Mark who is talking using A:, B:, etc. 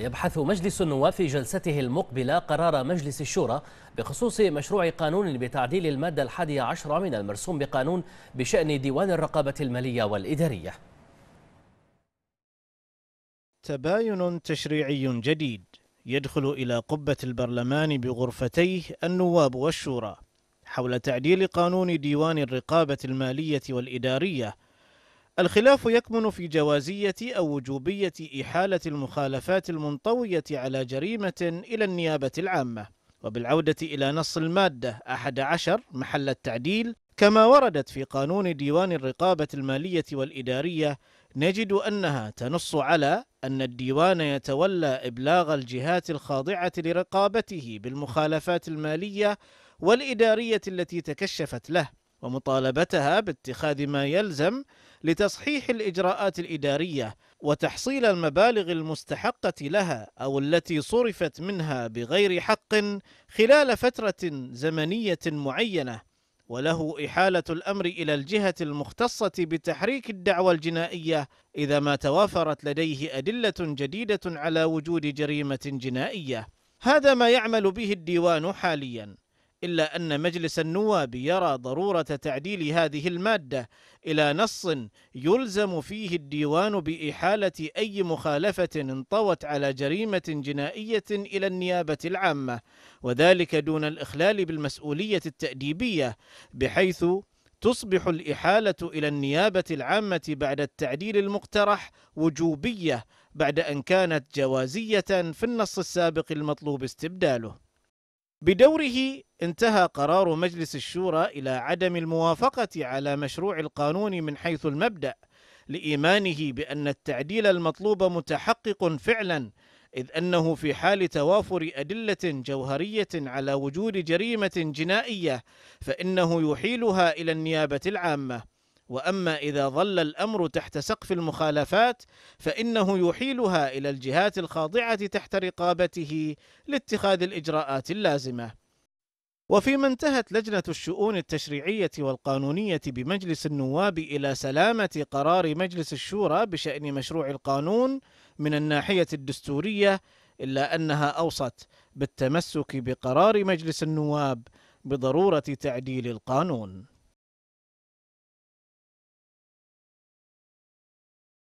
A: يبحث مجلس النواب في جلسته المقبلة قرار مجلس الشورى بخصوص مشروع قانون بتعديل المادة الحادية عشرة من المرسوم بقانون بشأن ديوان الرقابة المالية والإدارية تباين تشريعي جديد يدخل إلى قبة البرلمان بغرفتيه النواب والشورى حول تعديل قانون ديوان الرقابة المالية والإدارية الخلاف يكمن في جوازية أو وجوبية إحالة المخالفات المنطوية على جريمة إلى النيابة العامة وبالعودة إلى نص المادة 11 محل التعديل كما وردت في قانون ديوان الرقابة المالية والإدارية نجد أنها تنص على أن الديوان يتولى إبلاغ الجهات الخاضعة لرقابته بالمخالفات المالية والإدارية التي تكشفت له ومطالبتها باتخاذ ما يلزم لتصحيح الإجراءات الإدارية وتحصيل المبالغ المستحقة لها أو التي صرفت منها بغير حق خلال فترة زمنية معينة وله إحالة الأمر إلى الجهة المختصة بتحريك الدعوى الجنائية إذا ما توافرت لديه أدلة جديدة على وجود جريمة جنائية هذا ما يعمل به الديوان حاليا إلا أن مجلس النواب يرى ضرورة تعديل هذه المادة إلى نص يلزم فيه الديوان بإحالة أي مخالفة انطوت على جريمة جنائية إلى النيابة العامة وذلك دون الإخلال بالمسؤولية التأديبية بحيث تصبح الإحالة إلى النيابة العامة بعد التعديل المقترح وجوبية بعد أن كانت جوازية في النص السابق المطلوب استبداله بدوره انتهى قرار مجلس الشورى إلى عدم الموافقة على مشروع القانون من حيث المبدأ لإيمانه بأن التعديل المطلوب متحقق فعلا إذ أنه في حال توافر أدلة جوهرية على وجود جريمة جنائية فإنه يحيلها إلى النيابة العامة واما اذا ظل الامر تحت سقف المخالفات فانه يحيلها الى الجهات الخاضعه تحت رقابته لاتخاذ الاجراءات اللازمه وفيما انتهت لجنه الشؤون التشريعيه والقانونيه بمجلس النواب الى سلامه قرار مجلس الشورى بشان مشروع القانون من الناحيه الدستوريه الا انها اوصت بالتمسك بقرار مجلس النواب بضروره تعديل القانون